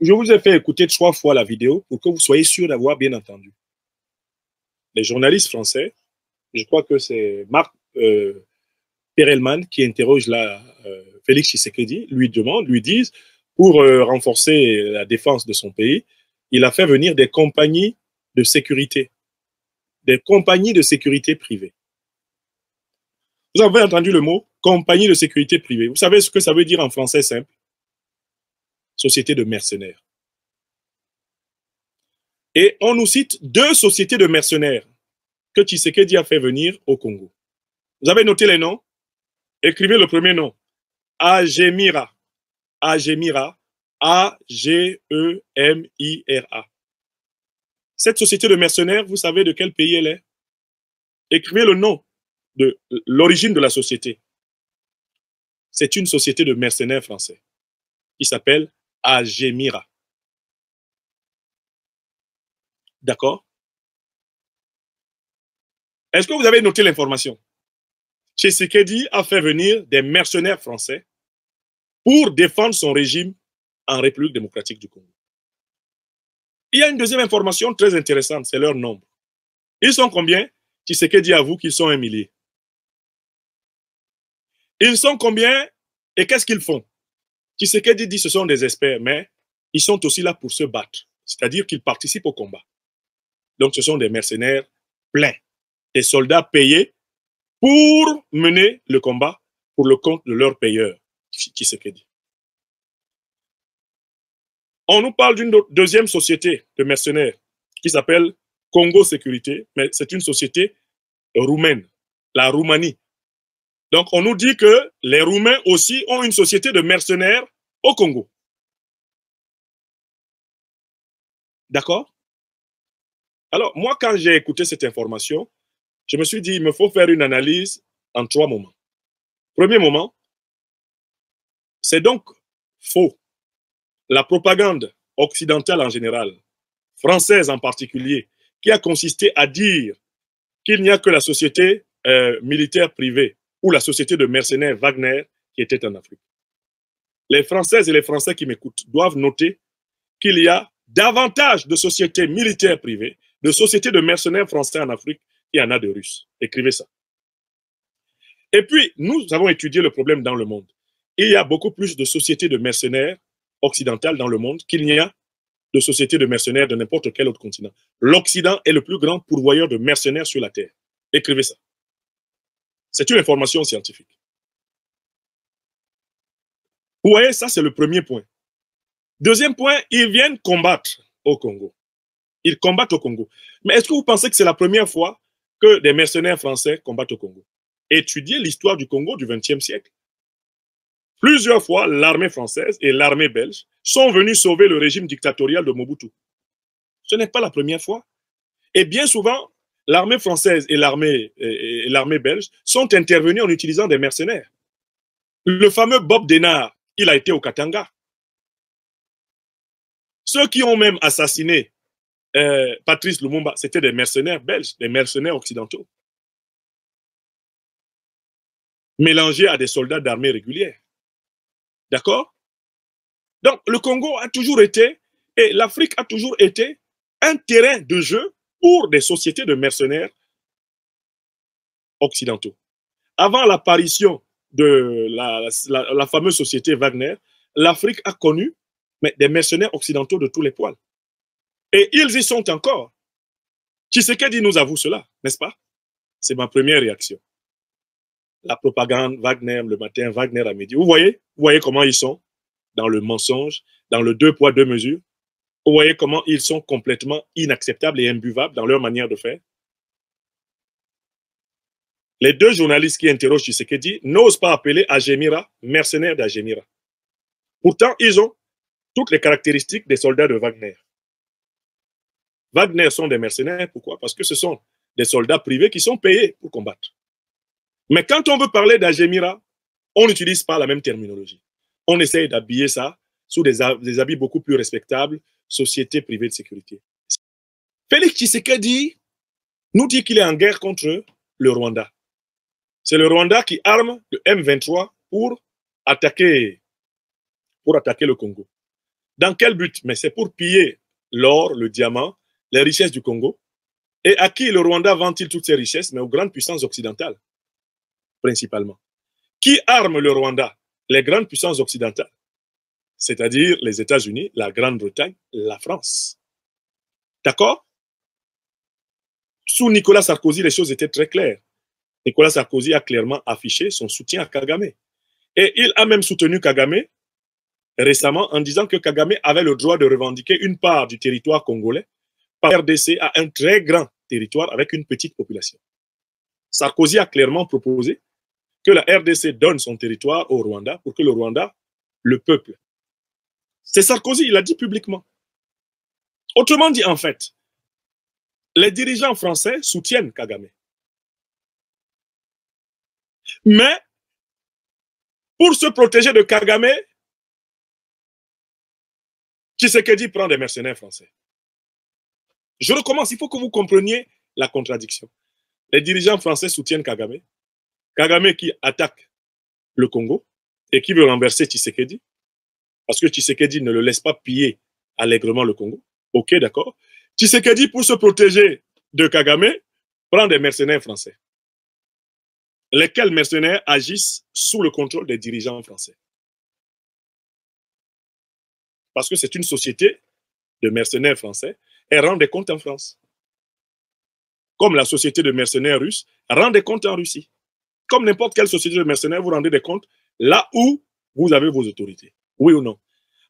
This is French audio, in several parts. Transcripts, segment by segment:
je vous ai fait écouter trois fois la vidéo pour que vous soyez sûr d'avoir bien entendu. Les journalistes français, je crois que c'est Marc euh, Perelman qui interroge là euh, Félix Tshisekedi, lui demande, lui disent, pour euh, renforcer la défense de son pays, il a fait venir des compagnies de sécurité, des compagnies de sécurité privées. Vous avez entendu le mot compagnie de sécurité privée. Vous savez ce que ça veut dire en français simple société de mercenaires. Et on nous cite deux sociétés de mercenaires que Tshisekedi a fait venir au Congo. Vous avez noté les noms Écrivez le premier nom. Agemira. Agemira. A-G-E-M-I-R-A. E Cette société de mercenaires, vous savez de quel pays elle est Écrivez le nom de l'origine de la société. C'est une société de mercenaires français qui s'appelle à gémira. D'accord Est-ce que vous avez noté l'information Tshisekedi a fait venir des mercenaires français pour défendre son régime en République démocratique du Congo. Il y a une deuxième information très intéressante, c'est leur nombre. Ils sont combien Tshisekedi avoue qu'ils sont un millier. Ils sont combien et qu'est-ce qu'ils font Tshisekedi dit ce sont des experts, mais ils sont aussi là pour se battre, c'est-à-dire qu'ils participent au combat. Donc ce sont des mercenaires pleins, des soldats payés pour mener le combat pour le compte de leur payeur, dit On nous parle d'une deuxième société de mercenaires qui s'appelle Congo Sécurité, mais c'est une société roumaine, la Roumanie, donc, on nous dit que les Roumains aussi ont une société de mercenaires au Congo. D'accord Alors, moi, quand j'ai écouté cette information, je me suis dit, il me faut faire une analyse en trois moments. Premier moment, c'est donc faux. La propagande occidentale en général, française en particulier, qui a consisté à dire qu'il n'y a que la société euh, militaire privée ou la société de mercenaires Wagner qui était en Afrique. Les Françaises et les Français qui m'écoutent doivent noter qu'il y a davantage de sociétés militaires privées, de sociétés de mercenaires français en Afrique qu'il y en a de Russes. Écrivez ça. Et puis, nous avons étudié le problème dans le monde. Il y a beaucoup plus de sociétés de mercenaires occidentales dans le monde qu'il n'y a de sociétés de mercenaires de n'importe quel autre continent. L'Occident est le plus grand pourvoyeur de mercenaires sur la Terre. Écrivez ça. C'est une information scientifique. Vous voyez, ça c'est le premier point. Deuxième point, ils viennent combattre au Congo. Ils combattent au Congo. Mais est-ce que vous pensez que c'est la première fois que des mercenaires français combattent au Congo Étudiez l'histoire du Congo du XXe siècle. Plusieurs fois, l'armée française et l'armée belge sont venues sauver le régime dictatorial de Mobutu. Ce n'est pas la première fois. Et bien souvent, l'armée française et l'armée belge sont intervenus en utilisant des mercenaires. Le fameux Bob Denard, il a été au Katanga. Ceux qui ont même assassiné euh, Patrice Lumumba, c'était des mercenaires belges, des mercenaires occidentaux, mélangés à des soldats d'armée régulière. D'accord Donc, le Congo a toujours été, et l'Afrique a toujours été, un terrain de jeu pour des sociétés de mercenaires occidentaux. Avant l'apparition de la, fameuse société Wagner, l'Afrique a connu des mercenaires occidentaux de tous les poils. Et ils y sont encore. dit nous avoue cela, n'est-ce pas C'est ma première réaction. La propagande, Wagner le matin, Wagner à midi. Vous voyez, vous voyez comment ils sont dans le mensonge, dans le deux poids, deux mesures. Vous voyez comment ils sont complètement inacceptables et imbuvables dans leur manière de faire. Les deux journalistes qui interrogent Tshisekedi n'osent pas appeler Agemira mercenaire d'Agemira. Pourtant, ils ont toutes les caractéristiques des soldats de Wagner. Wagner sont des mercenaires, pourquoi Parce que ce sont des soldats privés qui sont payés pour combattre. Mais quand on veut parler d'Agemira, on n'utilise pas la même terminologie. On essaye d'habiller ça sous des, habits beaucoup plus respectables, société privée de sécurité. Félix Tshisekedi nous dit qu'il est en guerre contre le Rwanda. C'est le Rwanda qui arme le M23 pour attaquer, pour attaquer le Congo. Dans quel but Mais c'est pour piller l'or, le diamant, les richesses du Congo. Et à qui le Rwanda vend-il toutes ses richesses Mais aux grandes puissances occidentales, principalement. Qui arme le Rwanda Les grandes puissances occidentales c'est-à-dire les États-Unis, la Grande-Bretagne, la France. D'accord Sous Nicolas Sarkozy, les choses étaient très claires. Nicolas Sarkozy a clairement affiché son soutien à Kagame. Et il a même soutenu Kagame récemment en disant que Kagame avait le droit de revendiquer une part du territoire congolais par RDC à un très grand territoire avec une petite population. Sarkozy a clairement proposé que la RDC donne son territoire au Rwanda pour que le Rwanda, le peuple, c'est Sarkozy, il l'a dit publiquement. Autrement dit, en fait, les dirigeants français soutiennent Kagame. Mais pour se protéger de Kagame, Tshisekedi prend des mercenaires français. Je recommence, il faut que vous compreniez la contradiction. Les dirigeants français soutiennent Kagame. Kagame qui attaque le Congo et qui veut renverser Tshisekedi parce que Tshisekedi ne le laisse pas piller allègrement le Congo. Ok, d'accord. Tshisekedi, pour se protéger de Kagame, prend des mercenaires français, lesquels mercenaires agissent sous le contrôle des dirigeants français. Parce que c'est une société de mercenaires français et rend des comptes en France. Comme la société de mercenaires russes rend des comptes en Russie. Comme n'importe quelle société de mercenaires, vous rendez des comptes là où vous avez vos autorités. Oui ou non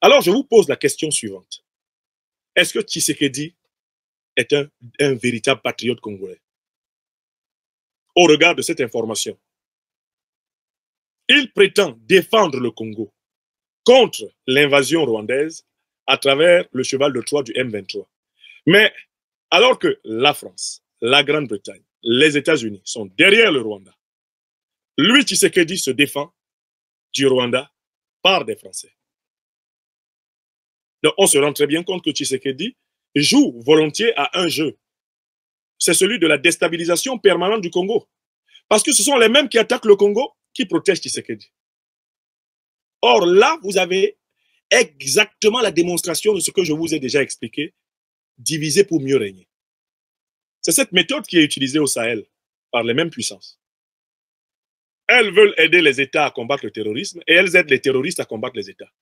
Alors, je vous pose la question suivante. Est-ce que Tshisekedi est un, véritable patriote congolais Au regard de cette information, il prétend défendre le Congo contre l'invasion rwandaise à travers le cheval de Troie du M23. Mais alors que la France, la Grande-Bretagne, les États-Unis sont derrière le Rwanda, lui, Tshisekedi se défend du Rwanda par des Français. Donc, on se rend très bien compte que Tshisekedi joue volontiers à un jeu. C'est celui de la déstabilisation permanente du Congo. Parce que ce sont les mêmes qui attaquent le Congo qui protègent Tshisekedi. Or, là, vous avez exactement la démonstration de ce que je vous ai déjà expliqué, diviser pour mieux régner. C'est cette méthode qui est utilisée au Sahel par les mêmes puissances. Elles veulent aider les États à combattre le terrorisme et elles aident les terroristes à combattre les États.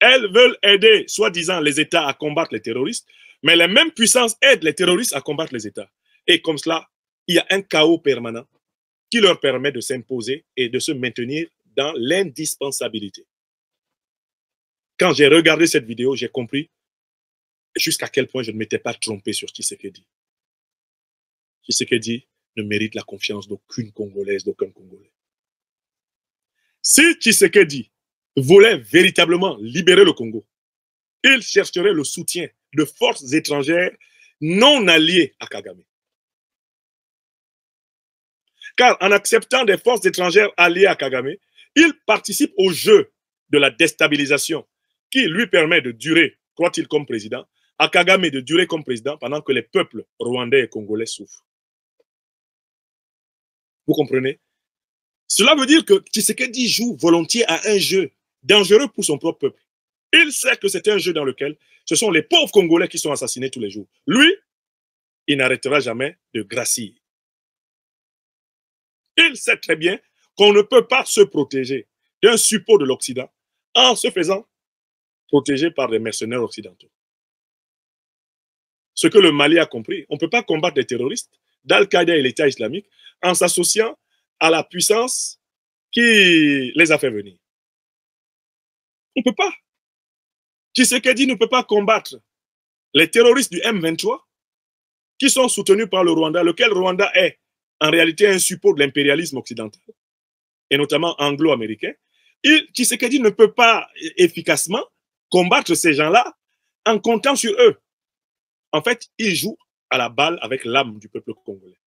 Elles veulent aider, soi-disant, les États à combattre les terroristes, mais les mêmes puissances aident les terroristes à combattre les États. Et comme cela, il y a un chaos permanent qui leur permet de s'imposer et de se maintenir dans l'indispensabilité. Quand j'ai regardé cette vidéo, j'ai compris jusqu'à quel point je ne m'étais pas trompé sur Tshisekedi. dit ne mérite la confiance d'aucune Congolaise, d'aucun Congolais. Si Tshisekedi voulait véritablement libérer le Congo, il chercherait le soutien de forces étrangères non alliées à Kagame. Car en acceptant des forces étrangères alliées à Kagame, il participe au jeu de la déstabilisation qui lui permet de durer, croit-il, comme président, à Kagame de durer comme président pendant que les peuples rwandais et congolais souffrent. Vous comprenez Cela veut dire que Tshisekedi joue volontiers à un jeu dangereux pour son propre peuple. Il sait que c'est un jeu dans lequel ce sont les pauvres Congolais qui sont assassinés tous les jours. Lui, il n'arrêtera jamais de gracier. Il sait très bien qu'on ne peut pas se protéger d'un support de l'Occident en se faisant protéger par des mercenaires occidentaux. Ce que le Mali a compris, on ne peut pas combattre des terroristes d'Al-Qaïda et l'État islamique en s'associant à la puissance qui les a fait venir ne peut pas. Tshisekedi ne peut pas combattre les terroristes du M23 qui sont soutenus par le Rwanda, lequel Rwanda est en réalité un support de l'impérialisme occidental, et notamment anglo-américain. Tshisekedi ne peut pas efficacement combattre ces gens-là en comptant sur eux. En fait, il joue à la balle avec l'âme du peuple congolais.